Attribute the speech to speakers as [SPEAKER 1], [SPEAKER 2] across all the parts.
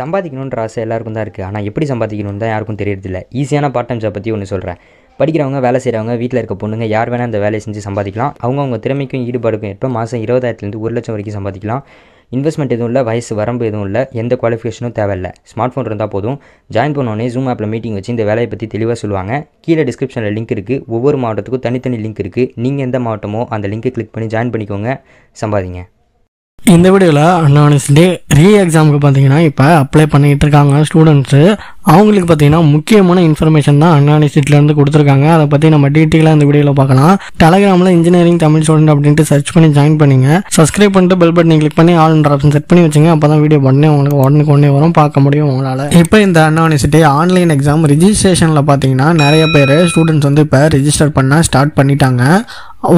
[SPEAKER 1] சம்பாதிக்கணுன்ற ஆசை எல்லாருக்கும் தான் இருக்குது ஆனால் எப்படி சம்பாதிக்கணும்னு தான் யாருக்கும் தெரியறதில்ல ஈஸியான பார்ட் டைம் ஜாப் பற்றி ஒன்று சொல்கிறேன் படிக்கிறவங்க வேலை செய்கிறவங்க வீட்டில் இருக்க பொண்ணுங்க யார் வேணால் அந்த வேலையை செஞ்சு சம்பாதிக்கலாம் அவங்கவுங்க திறமைக்கும் ஈடுபாடுக்கும் எப்போ மாதம் இருபதாயிரத்துலேருந்து ஒரு லட்சம் வரைக்கும் சம்பாதிக்கலாம் இன்வெஸ்ட்மெண்ட் எதுவும் இல்லை வயசு வரம்பு எதுவும் இல்லை எந்த குவாலிஃபிகேஷனும் தேவையில்லை ஸ்மார்ட் ஃபோன் இருந்தால் போதும் ஜாயின் பண்ணோன்னே ஜூம் ஆப்பில் மீட்டிங் வச்சு இந்த வேலையை பற்றி தெளிவாக சொல்லுவாங்க கீழே டிஸ்கிரிப்ஷனில் லிங்க் இருக்குது ஒவ்வொரு மாவட்டத்துக்கும் தனித்தனி லிங்க் இருக்குது நீங்கள் எந்த மாவட்டமோ அந்த லிங்கை கிளிக் பண்ணி ஜாயின் பண்ணிக்கோங்க சம்பாதிங்க
[SPEAKER 2] இந்த வீடியோவில் டே ரீ எக்ஸாமுக்கு பார்த்தீங்கன்னா இப்போ அப்ளை பண்ணிகிட்டு இருக்காங்க ஸ்டூடெண்ட்ஸு அவங்களுக்கு பார்த்தீங்கன்னா முக்கியமான இன்ஃபர்மேஷன் தான் இன்ஸ்டியூட்லேருந்து கொடுத்துருக்காங்க அதை பற்றி நம்ம டீட்டெயிலாக இந்த வீடியோவில் பார்க்கலாம் டெலகிராமில் இன்ஜினியரிங் தமிழ் ஸ்டூடெண்ட் அப்படின்ட்டு சர்ச் பண்ணி ஜாயின் பண்ணிங்க சப்ஸ்கிரைப் பண்ணிட்டு பெல் பட்டன் கிளிக் பண்ணி ஆல் இண்டர் ஆப்ஷன் செட் பண்ணி வச்சுங்க அப்போ தான் வீடியோ உடனே உங்களுக்கு உடனே கொண்டே வரும் பார்க்க முடியும் உங்களால் இப்போ இந்த அன்வானிஸ்டே ஆன்லைன் எக்ஸாம் ரிஜிஸ்ட்ரேஷனில் பார்த்தீங்கன்னா நிறைய பேர் ஸ்டூடெண்ட்ஸ் வந்து இப்போ ரிஜிஸ்டர் பண்ண ஸ்டார்ட் பண்ணிட்டாங்க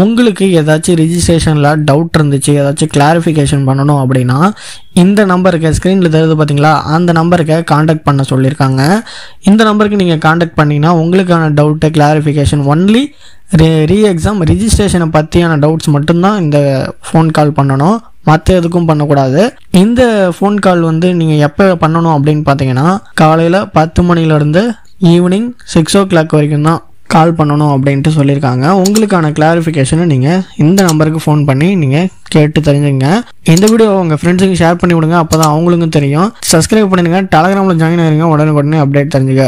[SPEAKER 2] உங்களுக்கு ஏதாச்சும் ரிஜிஸ்ட்ரேஷனில் டவுட் இருந்துச்சு ஏதாச்சும் கிளாரிஃபிகேஷன் பண்ணணும் அப்படின்னா இந்த நம்பருக்கு ஸ்க்ரீனில் தருது பார்த்தீங்களா அந்த நம்பருக்கு காண்டாக்ட் பண்ண சொல்லியிருக்காங்க இந்த நம்பருக்கு நீங்கள் காண்டாக்ட் பண்ணிங்கன்னா உங்களுக்கான doubt clarification only re re exam ரிஜிஸ்ட்ரேஷனை பற்றியான டவுட்ஸ் மட்டும்தான் இந்த ஃபோன் கால் பண்ணணும் மற்ற எதுக்கும் பண்ணக்கூடாது இந்த ஃபோன் கால் வந்து நீங்கள் எப்போ பண்ணணும் அப்படின்னு பார்த்தீங்கன்னா காலையில் பத்து மணிலேருந்து ஈவினிங் சிக்ஸ் ஓ கிளாக் வரைக்கும் தான் கால் பண்ணணும் அப்படின்ட்டு சொல்லியிருக்காங்க உங்களுக்கான கிளாரிஃபிகேஷனை நீங்கள் இந்த நம்பருக்கு ஃபோன் பண்ணி நீங்கள் கேட்டு தெரிஞ்சுங்க இந்த வீடியோ உங்கள் ஃப்ரெண்ட்ஸுக்கு ஷேர் பண்ணி விடுங்க அப்போ தான் அவங்களுக்கும் தெரியும் சப்ஸ்கிரைப் பண்ணிடுங்க டெலகிராமில் ஜாயின் ஆயிருங்க உடனே உடனே அப்டேட் தெரிஞ்சுங்க